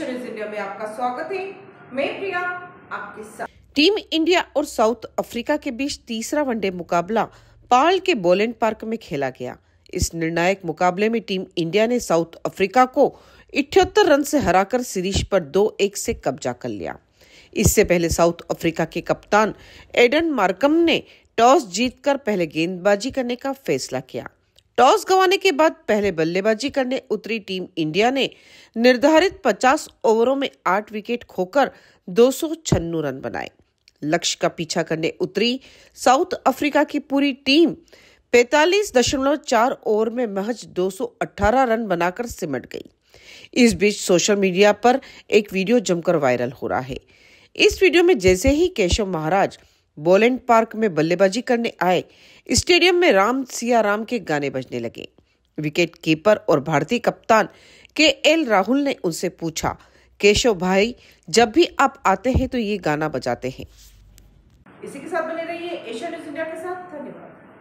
India में आपका स्वागत है मैं प्रिया आपके साथ टीम इंडिया और साउथ अफ्रीका के बीच तीसरा वनडे मुकाबला पाल के बोलेंड पार्क में खेला गया इस निर्णायक मुकाबले में टीम इंडिया ने साउथ अफ्रीका को इठहत्तर रन से हराकर सीरीज पर दो एक से कब्जा कर लिया इससे पहले साउथ अफ्रीका के कप्तान एडन मार्कम ने टॉस जीतकर पहले गेंदबाजी करने का फैसला किया टॉस गंवाने के बाद पहले बल्लेबाजी करने उतरी टीम इंडिया ने निर्धारित 50 ओवरों में 8 विकेट खोकर दो रन बनाए लक्ष्य का पीछा करने उतरी साउथ अफ्रीका की पूरी टीम 45.4 ओवर में महज 218 रन बनाकर सिमट गई इस बीच सोशल मीडिया पर एक वीडियो जमकर वायरल हो रहा है इस वीडियो में जैसे ही केशव महाराज बोलेंड पार्क में बल्लेबाजी करने आए स्टेडियम में राम सिया राम के गाने बजने लगे विकेट कीपर और भारतीय कप्तान के एल राहुल ने उनसे पूछा केशव भाई जब भी आप आते हैं तो ये गाना बजाते हैं इसी के साथ बने रहिए एशिया न्यूज इंडिया के साथ धन्यवाद